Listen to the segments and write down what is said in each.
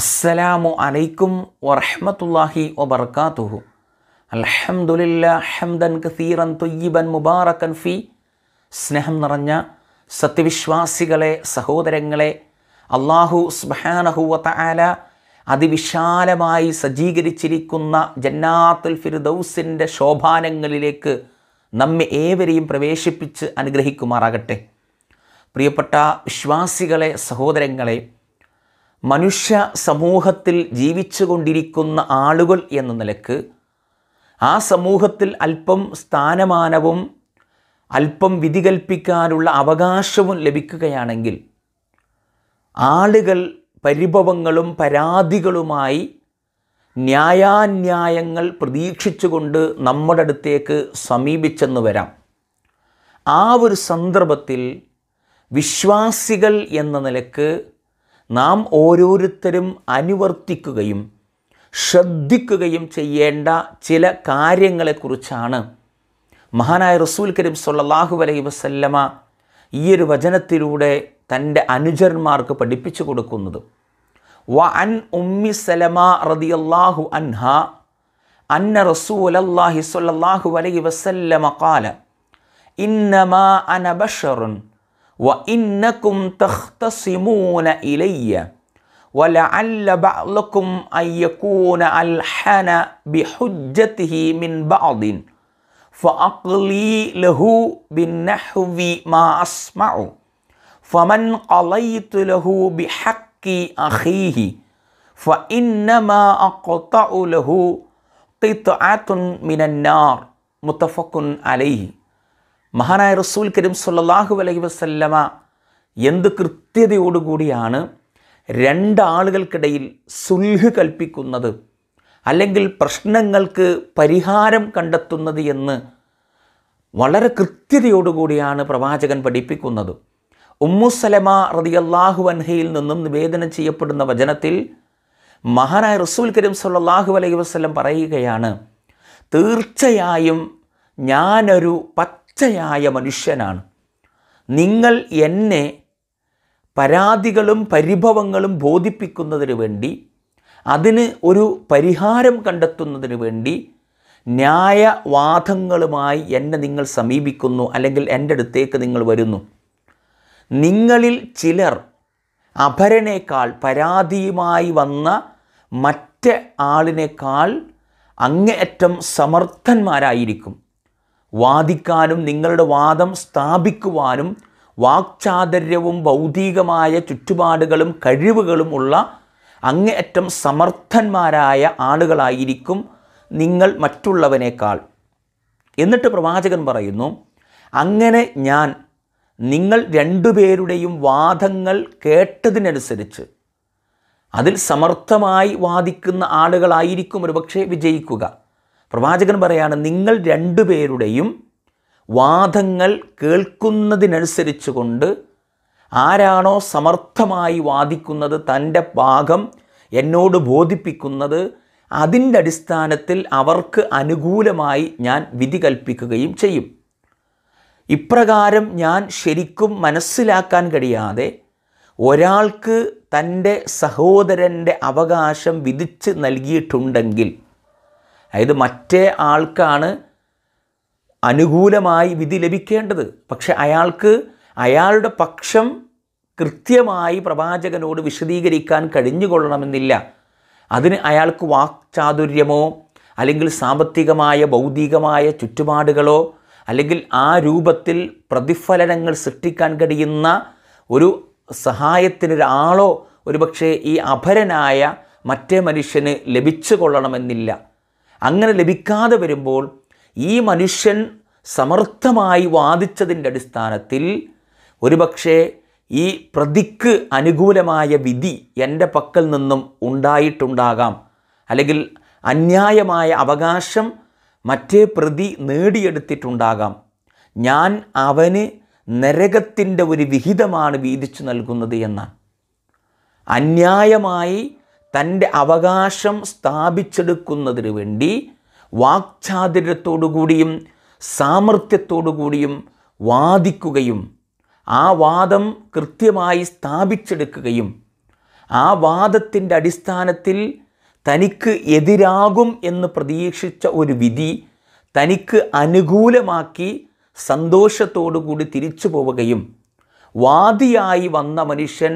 അസ്സലാമു അലൈക്കും വറഹ്മത്തുള്ളാഹി വബർക്കാത്തുഹു അലഹമുല്ല ഹംദൻ കസീറൻ തൊയ്യിബൻ മുബാറക്കൻ ഫി സ്നേഹം നിറഞ്ഞ സത്യവിശ്വാസികളെ സഹോദരങ്ങളെ അള്ളാഹു സ്ബഹാനഹുവത്ത ആല അതിവിശാലമായി സജ്ജീകരിച്ചിരിക്കുന്ന ജന്നാത്തുൽ ഫിർദൗസിൻ്റെ ശോഭാനങ്ങളിലേക്ക് നമ്മെ ഏവരെയും പ്രവേശിപ്പിച്ച് അനുഗ്രഹിക്കുമാറാകട്ടെ പ്രിയപ്പെട്ട വിശ്വാസികളെ സഹോദരങ്ങളെ മനുഷ്യ സമൂഹത്തിൽ ജീവിച്ചുകൊണ്ടിരിക്കുന്ന ആളുകൾ എന്ന നിലക്ക് ആ സമൂഹത്തിൽ അല്പം സ്ഥാനമാനവും അല്പം വിധി കൽപ്പിക്കാനുള്ള അവകാശവും ലഭിക്കുകയാണെങ്കിൽ ആളുകൾ പരിഭവങ്ങളും പരാതികളുമായി ന്യായാന്യായങ്ങൾ പ്രതീക്ഷിച്ചുകൊണ്ട് നമ്മുടെ അടുത്തേക്ക് സമീപിച്ചെന്ന് വരാം ആ ഒരു സന്ദർഭത്തിൽ വിശ്വാസികൾ എന്ന നിലക്ക് നാം ഓരോരുത്തരും അനുവർത്തിക്കുകയും ശ്രദ്ധിക്കുകയും ചെയ്യേണ്ട ചില കാര്യങ്ങളെക്കുറിച്ചാണ് മഹാനായ റസൂൽ കരീം സൊല്ലാഹു അലൈ വസല്ലമ ഈ ഒരു വചനത്തിലൂടെ തൻ്റെ അനുജന്മാർക്ക് പഠിപ്പിച്ചു കൊടുക്കുന്നത് വ അൻ ഉമ്മി സലമ റതിയല്ലാഹു അൻഹ അന്ന റസൂലല്ലാഹി സൊല്ലാഹു അലൈ വസല്ലമ കാല ഇന്നമാ അന وإنكم تختصمون إلي ولعل بعضكم أن يكون ألحن بحجته من بعض فأقلي له بالنحو ما أسمع فمن قليت له بحق أخيه فإنما أقطع له قطعة من النار متفق عليه മഹാനായ റസൂൽ കരീം സുല്ലാഹു അലൈഹി വസല്ലമ എന്ത് കൃത്യതയോടുകൂടിയാണ് രണ്ടാളുകൾക്കിടയിൽ സുൽഹ് കൽപ്പിക്കുന്നത് അല്ലെങ്കിൽ പ്രശ്നങ്ങൾക്ക് പരിഹാരം കണ്ടെത്തുന്നത് എന്ന് വളരെ കൃത്യതയോടുകൂടിയാണ് പ്രവാചകൻ പഠിപ്പിക്കുന്നത് ഉമ്മുസലമ റതിയല്ലാഹു അൻഹയിൽ നിന്നും നിവേദനം ചെയ്യപ്പെടുന്ന വചനത്തിൽ മഹാനായ റസൂൽ കരീം സല്ലാഹു അലൈഹി വസ്ലം പറയുകയാണ് തീർച്ചയായും ഞാനൊരു പത്ത് പച്ചയായ മനുഷ്യനാണ് നിങ്ങൾ എന്നെ പരാതികളും പരിഭവങ്ങളും ബോധിപ്പിക്കുന്നതിന് വേണ്ടി അതിന് ഒരു പരിഹാരം കണ്ടെത്തുന്നതിന് വേണ്ടി ന്യായവാദങ്ങളുമായി എന്നെ നിങ്ങൾ സമീപിക്കുന്നു അല്ലെങ്കിൽ എൻ്റെ അടുത്തേക്ക് നിങ്ങൾ വരുന്നു നിങ്ങളിൽ ചിലർ അപരനേക്കാൾ പരാതിയുമായി വന്ന മറ്റ് ആളിനേക്കാൾ അങ്ങേയറ്റം സമർത്ഥന്മാരായിരിക്കും വാദിക്കാനും നിങ്ങളുടെ വാദം സ്ഥാപിക്കുവാനും വാക്ചാതര്യവും ഭൗതികമായ ചുറ്റുപാടുകളും കഴിവുകളും ഉള്ള അങ്ങേയറ്റം സമർത്ഥന്മാരായ ആളുകളായിരിക്കും നിങ്ങൾ മറ്റുള്ളവനേക്കാൾ എന്നിട്ട് പ്രവാചകൻ പറയുന്നു അങ്ങനെ ഞാൻ നിങ്ങൾ രണ്ടുപേരുടെയും വാദങ്ങൾ കേട്ടതിനനുസരിച്ച് അതിൽ സമർത്ഥമായി വാദിക്കുന്ന ആളുകളായിരിക്കും ഒരുപക്ഷെ വിജയിക്കുക പ്രവാചകൻ പറയാണ് നിങ്ങൾ രണ്ടുപേരുടെയും വാദങ്ങൾ കേൾക്കുന്നതിനനുസരിച്ച് കൊണ്ട് ആരാണോ സമർത്ഥമായി വാദിക്കുന്നത് തൻ്റെ ഭാഗം എന്നോട് ബോധിപ്പിക്കുന്നത് അതിൻ്റെ അടിസ്ഥാനത്തിൽ അവർക്ക് അനുകൂലമായി ഞാൻ വിധി കൽപ്പിക്കുകയും ചെയ്യും ഇപ്രകാരം ഞാൻ ശരിക്കും മനസ്സിലാക്കാൻ കഴിയാതെ ഒരാൾക്ക് തൻ്റെ സഹോദരൻ്റെ അവകാശം വിധിച്ച് നൽകിയിട്ടുണ്ടെങ്കിൽ അതായത് മറ്റേ ആൾക്കാണ് അനുകൂലമായി വിധി ലഭിക്കേണ്ടത് പക്ഷെ അയാൾക്ക് അയാളുടെ പക്ഷം കൃത്യമായി പ്രവാചകനോട് വിശദീകരിക്കാൻ കഴിഞ്ഞുകൊള്ളണമെന്നില്ല അതിന് അയാൾക്ക് വാക്ചാതുര്യമോ അല്ലെങ്കിൽ സാമ്പത്തികമായ ഭൗതികമായ ചുറ്റുപാടുകളോ അല്ലെങ്കിൽ ആ രൂപത്തിൽ പ്രതിഫലനങ്ങൾ സൃഷ്ടിക്കാൻ കഴിയുന്ന ഒരു സഹായത്തിനൊരാളോ ഒരുപക്ഷെ ഈ അപരനായ മറ്റേ മനുഷ്യന് ലഭിച്ചു കൊള്ളണമെന്നില്ല അങ്ങനെ ലഭിക്കാതെ വരുമ്പോൾ ഈ മനുഷ്യൻ സമർത്ഥമായി വാദിച്ചതിൻ്റെ അടിസ്ഥാനത്തിൽ ഒരുപക്ഷെ ഈ പ്രതിക്ക് അനുകൂലമായ വിധി എൻ്റെ പക്കൽ നിന്നും ഉണ്ടായിട്ടുണ്ടാകാം അല്ലെങ്കിൽ അന്യായമായ അവകാശം മറ്റേ പ്രതി നേടിയെടുത്തിട്ടുണ്ടാകാം ഞാൻ അവന് നരകത്തിൻ്റെ ഒരു വിഹിതമാണ് വീതിച്ചു നൽകുന്നത് എന്നാണ് അന്യായമായി തൻ്റെ അവകാശം സ്ഥാപിച്ചെടുക്കുന്നതിന് വേണ്ടി വാക്ചാതുര്യത്തോടുകൂടിയും സാമർത്ഥ്യത്തോടുകൂടിയും വാദിക്കുകയും ആ വാദം കൃത്യമായി സ്ഥാപിച്ചെടുക്കുകയും ആ വാദത്തിൻ്റെ അടിസ്ഥാനത്തിൽ തനിക്ക് എതിരാകും എന്ന് പ്രതീക്ഷിച്ച ഒരു വിധി തനിക്ക് അനുകൂലമാക്കി സന്തോഷത്തോടു കൂടി തിരിച്ചു പോവുകയും വാദിയായി വന്ന മനുഷ്യൻ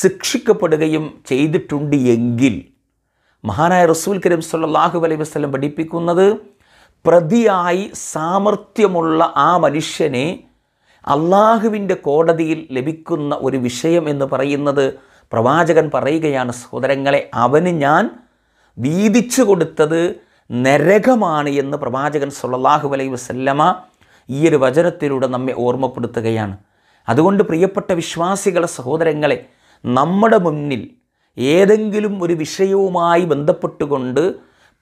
ശിക്ഷിക്കപ്പെടുകയും ചെയ്തിട്ടുണ്ട് എങ്കിൽ മഹാനായ റസൂൽ കരീം സല്ലാഹു അലൈഹി വസ്ലം പഠിപ്പിക്കുന്നത് പ്രതിയായി സാമർഥ്യമുള്ള ആ മനുഷ്യനെ അള്ളാഹുവിൻ്റെ കോടതിയിൽ ലഭിക്കുന്ന ഒരു വിഷയം എന്ന് പറയുന്നത് പ്രവാചകൻ പറയുകയാണ് സഹോദരങ്ങളെ അവന് ഞാൻ വീതിച്ചു കൊടുത്തത് നരകമാണ് എന്ന് പ്രവാചകൻ സൊല്ലാഹു അലൈ വസല്ലമ ഈ ഒരു വചനത്തിലൂടെ നമ്മെ ഓർമ്മപ്പെടുത്തുകയാണ് അതുകൊണ്ട് പ്രിയപ്പെട്ട വിശ്വാസികളെ സഹോദരങ്ങളെ നമ്മുടെ മുന്നിൽ ഏതെങ്കിലും ഒരു വിഷയവുമായി ബന്ധപ്പെട്ടുകൊണ്ട്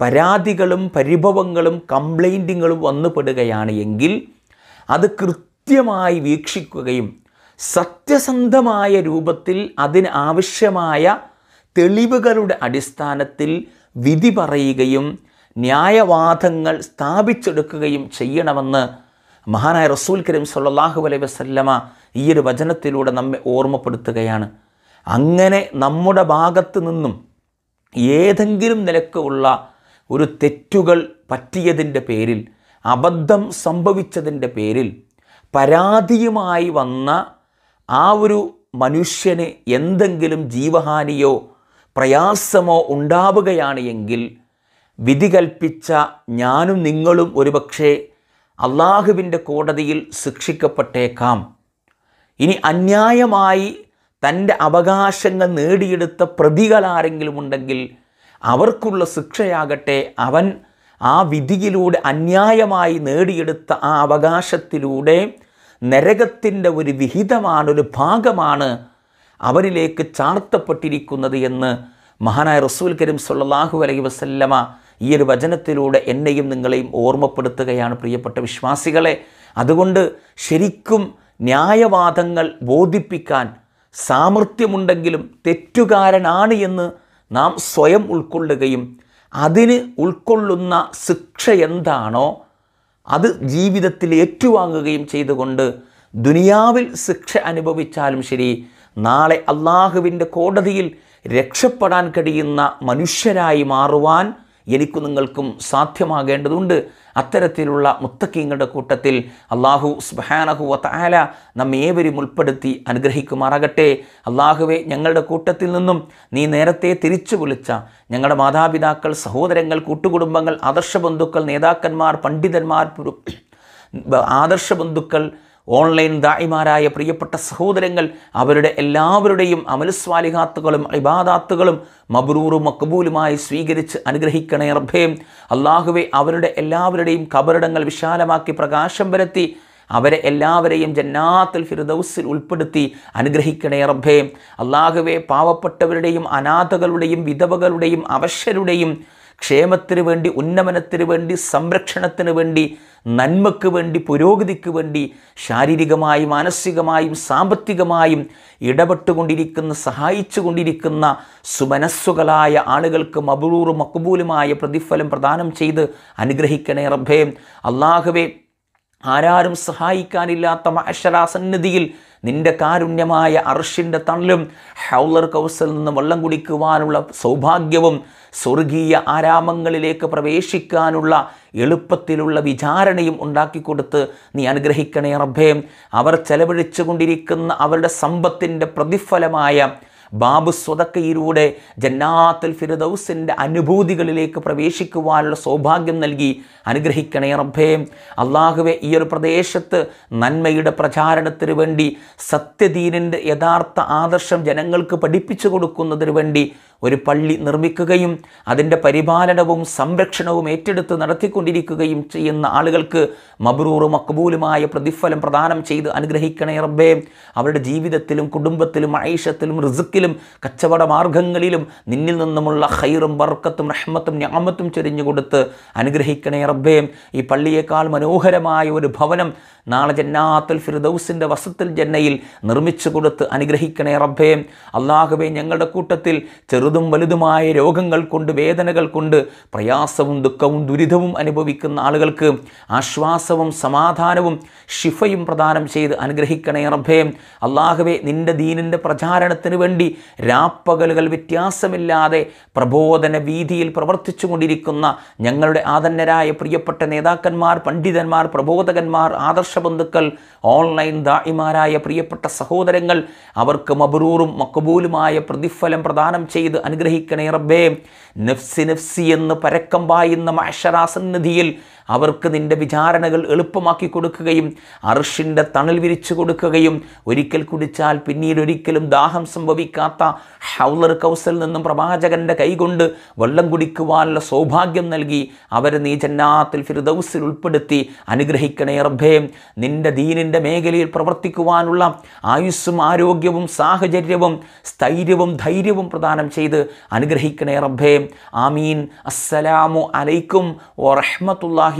പരാതികളും പരിഭവങ്ങളും കംപ്ലൈൻറ്റുകളും വന്നുപെടുകയാണ് എങ്കിൽ അത് കൃത്യമായി വീക്ഷിക്കുകയും സത്യസന്ധമായ രൂപത്തിൽ അതിന് ആവശ്യമായ തെളിവുകളുടെ അടിസ്ഥാനത്തിൽ വിധി പറയുകയും ന്യായവാദങ്ങൾ സ്ഥാപിച്ചെടുക്കുകയും ചെയ്യണമെന്ന് മഹാനായ റസൂൽ കരീം സല്ലാഹു അലൈ വസല്ലമ ഈ ഒരു വചനത്തിലൂടെ നമ്മെ ഓർമ്മപ്പെടുത്തുകയാണ് അങ്ങനെ നമ്മുടെ ഭാഗത്ത് നിന്നും ഏതെങ്കിലും ഉള്ള ഒരു തെറ്റുകൾ പറ്റിയതിൻ്റെ പേരിൽ അബദ്ധം സംഭവിച്ചതിൻ്റെ പേരിൽ പരാതിയുമായി വന്ന ആ ഒരു മനുഷ്യന് എന്തെങ്കിലും ജീവഹാനിയോ പ്രയാസമോ ഉണ്ടാവുകയാണ് എങ്കിൽ വിധി കൽപ്പിച്ച ഞാനും നിങ്ങളും ഒരുപക്ഷേ അള്ളാഹുവിൻ്റെ കോടതിയിൽ ശിക്ഷിക്കപ്പെട്ടേക്കാം ഇനി അന്യായമായി തൻ്റെ അവകാശങ്ങൾ നേടിയെടുത്ത പ്രതികളാരെങ്കിലും ഉണ്ടെങ്കിൽ അവർക്കുള്ള ശിക്ഷയാകട്ടെ അവൻ ആ വിധിയിലൂടെ അന്യായമായി നേടിയെടുത്ത ആ അവകാശത്തിലൂടെ നരകത്തിൻ്റെ ഒരു വിഹിതമാണ് ഒരു ഭാഗമാണ് അവരിലേക്ക് ചാർത്തപ്പെട്ടിരിക്കുന്നത് എന്ന് മഹാനായ റസൂൽ കരീം സല്ലാഹു അലൈഹി വസല്ലമ ഈ ഒരു വചനത്തിലൂടെ എന്നെയും നിങ്ങളെയും ഓർമ്മപ്പെടുത്തുകയാണ് പ്രിയപ്പെട്ട വിശ്വാസികളെ അതുകൊണ്ട് ശരിക്കും ന്യായവാദങ്ങൾ ബോധിപ്പിക്കാൻ സാമർഥ്യമുണ്ടെങ്കിലും തെറ്റുകാരനാണ് എന്ന് നാം സ്വയം ഉൾക്കൊള്ളുകയും അതിന് ഉൾക്കൊള്ളുന്ന ശിക്ഷ എന്താണോ അത് ജീവിതത്തിൽ ഏറ്റുവാങ്ങുകയും ചെയ്തുകൊണ്ട് ദുനിയാവിൽ ശിക്ഷ അനുഭവിച്ചാലും ശരി നാളെ അള്ളാഹുവിൻ്റെ കോടതിയിൽ രക്ഷപ്പെടാൻ കഴിയുന്ന മനുഷ്യരായി മാറുവാൻ എനിക്കും നിങ്ങൾക്കും സാധ്യമാകേണ്ടതുണ്ട് അത്തരത്തിലുള്ള മുത്തക്കീങ്ങളുടെ കൂട്ടത്തിൽ അള്ളാഹു സുബാനഹു വത്താല ഏവരും ഉൾപ്പെടുത്തി അനുഗ്രഹിക്കുമാറാകട്ടെ അള്ളാഹുവെ ഞങ്ങളുടെ കൂട്ടത്തിൽ നിന്നും നീ നേരത്തെ തിരിച്ചു വിളിച്ച ഞങ്ങളുടെ മാതാപിതാക്കൾ സഹോദരങ്ങൾ കൂട്ടുകുടുംബങ്ങൾ ആദർശ ബന്ധുക്കൾ നേതാക്കന്മാർ പണ്ഡിതന്മാർ ആദർശ ബന്ധുക്കൾ ഓൺലൈൻ ദായിമാരായ പ്രിയപ്പെട്ട സഹോദരങ്ങൾ അവരുടെ എല്ലാവരുടെയും അമലസ്വാലിഹാത്തുകളും ഇബാദാത്തുകളും മബ്രൂറും മക്കബൂലുമായി സ്വീകരിച്ച് അനുഗ്രഹിക്കണേ അർഭയം അള്ളാഹുവെ അവരുടെ എല്ലാവരുടെയും കബറിടങ്ങൾ വിശാലമാക്കി പ്രകാശം വരുത്തി അവരെ എല്ലാവരെയും ജന്നാത്തിൽ ഫിർദൌസിൽ ഉൾപ്പെടുത്തി അനുഗ്രഹിക്കണേ റബ്ബേ അള്ളാഹുവെ പാവപ്പെട്ടവരുടെയും അനാഥകളുടെയും വിധവകളുടെയും അവശ്യരുടെയും ക്ഷേമത്തിനു വേണ്ടി ഉന്നമനത്തിനു വേണ്ടി സംരക്ഷണത്തിനു വേണ്ടി നന്മയ്ക്ക് വേണ്ടി പുരോഗതിക്ക് വേണ്ടി ശാരീരികമായും മാനസികമായും സാമ്പത്തികമായും ഇടപെട്ടുകൊണ്ടിരിക്കുന്ന സഹായിച്ചുകൊണ്ടിരിക്കുന്ന സുമനസ്സുകളായ ആളുകൾക്ക് മബറൂർ മക്ബൂലുമായ പ്രതിഫലം പ്രദാനം ചെയ്ത് അനുഗ്രഹിക്കണേ റബ്ബേ അല്ലാഹുവേ ആരാരും സഹായിക്കാനില്ലാത്ത മഹശരാസന്നിധിയിൽ നിന്റെ കാരുണ്യമായ അർഷിൻ്റെ തണലും ഹൗലർ കൗസൽ നിന്ന് വെള്ളം കുടിക്കുവാനുള്ള സൗഭാഗ്യവും സ്വർഗീയ ആരാമങ്ങളിലേക്ക് പ്രവേശിക്കാനുള്ള എളുപ്പത്തിലുള്ള വിചാരണയും ഉണ്ടാക്കിക്കൊടുത്ത് നീ അനുഗ്രഹിക്കണേ റബ്ബേ അവർ ചെലവഴിച്ചു കൊണ്ടിരിക്കുന്ന അവരുടെ സമ്പത്തിൻ്റെ പ്രതിഫലമായ ബാബു സ്വതക്കയിലൂടെ ജന്നാത്തുൽ ഫിറദൌസിൻ്റെ അനുഭൂതികളിലേക്ക് പ്രവേശിക്കുവാനുള്ള സൗഭാഗ്യം നൽകി അനുഗ്രഹിക്കണേ റബ്ബേ അള്ളാഹുവെ ഈ ഒരു പ്രദേശത്ത് നന്മയുടെ പ്രചാരണത്തിന് വേണ്ടി സത്യദീനിൻ്റെ യഥാർത്ഥ ആദർശം ജനങ്ങൾക്ക് പഠിപ്പിച്ചു കൊടുക്കുന്നതിന് വേണ്ടി ഒരു പള്ളി നിർമ്മിക്കുകയും അതിൻ്റെ പരിപാലനവും സംരക്ഷണവും ഏറ്റെടുത്ത് നടത്തിക്കൊണ്ടിരിക്കുകയും ചെയ്യുന്ന ആളുകൾക്ക് മബ്രൂറും അക്ബൂലുമായ പ്രതിഫലം പ്രദാനം ചെയ്ത് അനുഗ്രഹിക്കണേ റബ്ബേ അവരുടെ ജീവിതത്തിലും കുടുംബത്തിലും ആയിഷത്തിലും റിസുക്കിലും കച്ചവട മാർഗങ്ങളിലും നിന്നിൽ നിന്നുമുള്ള ഹൈറും ബർക്കത്തും റഹ്മത്തും ഞാമത്തും ചൊരിഞ്ഞു അനുഗ്രഹിക്കണേ റബ്ബേ ഈ പള്ളിയേക്കാൾ മനോഹരമായ ഒരു ഭവനം നാളെ ജന്നാത്തുൽ ഫിർദൌസിൻ്റെ വസത്തിൽ ജന്നയിൽ നിർമ്മിച്ചു കൊടുത്ത് അനുഗ്രഹിക്കണേ റബ്ബേ അള്ളാഹുബേ ഞങ്ങളുടെ കൂട്ടത്തിൽ ചെറു ചെറുതും വലുതുമായ രോഗങ്ങൾ കൊണ്ട് വേദനകൾ കൊണ്ട് പ്രയാസവും ദുഃഖവും ദുരിതവും അനുഭവിക്കുന്ന ആളുകൾക്ക് ആശ്വാസവും സമാധാനവും ഷിഫയും പ്രദാനം ചെയ്ത് അനുഗ്രഹിക്കണേ റബ്ബേ അള്ളാഹുവേ നിൻ്റെ ദീനിൻ്റെ പ്രചാരണത്തിന് വേണ്ടി രാപ്പകലുകൾ വ്യത്യാസമില്ലാതെ പ്രബോധന വീതിയിൽ പ്രവർത്തിച്ചു കൊണ്ടിരിക്കുന്ന ഞങ്ങളുടെ ആദന്നരായ പ്രിയപ്പെട്ട നേതാക്കന്മാർ പണ്ഡിതന്മാർ പ്രബോധകന്മാർ ആദർശ ബന്ധുക്കൾ ഓൺലൈൻ ദായിമാരായ പ്രിയപ്പെട്ട സഹോദരങ്ങൾ അവർക്ക് മബറൂറും മക്കബൂലുമായ പ്രതിഫലം പ്രദാനം ചെയ്ത് അനുഗ്രഹിക്കണേ റബ്ബേ നഫ്സി നഫ്സി എന്ന് പരക്കം പായുന്ന മാഷറാസന്നിധിയിൽ അവർക്ക് നിൻ്റെ വിചാരണകൾ എളുപ്പമാക്കി കൊടുക്കുകയും അർഷിൻ്റെ തണൽ വിരിച്ചു കൊടുക്കുകയും ഒരിക്കൽ കുടിച്ചാൽ പിന്നീട് ഒരിക്കലും ദാഹം സംഭവിക്കാത്ത ഹൗലർ കൗസൽ നിന്നും പ്രവാചകൻ്റെ കൈകൊണ്ട് വെള്ളം കുടിക്കുവാനുള്ള സൗഭാഗ്യം നൽകി അവരെ നീ ജന്നാത്തിൽ ഫിർദൗസിൽ ഉൾപ്പെടുത്തി അനുഗ്രഹിക്കണേ റബ്ബേ നിൻ്റെ ദീനിൻ്റെ മേഖലയിൽ പ്രവർത്തിക്കുവാനുള്ള ആയുസ്സും ആരോഗ്യവും സാഹചര്യവും സ്ഥൈര്യവും ധൈര്യവും പ്രദാനം ചെയ്ത് അനുഗ്രഹിക്കണേ റബ്ബേ ആമീൻ അസ്സലാമു അലൈക്കും വറഹ്മത്തുള്ളാഹി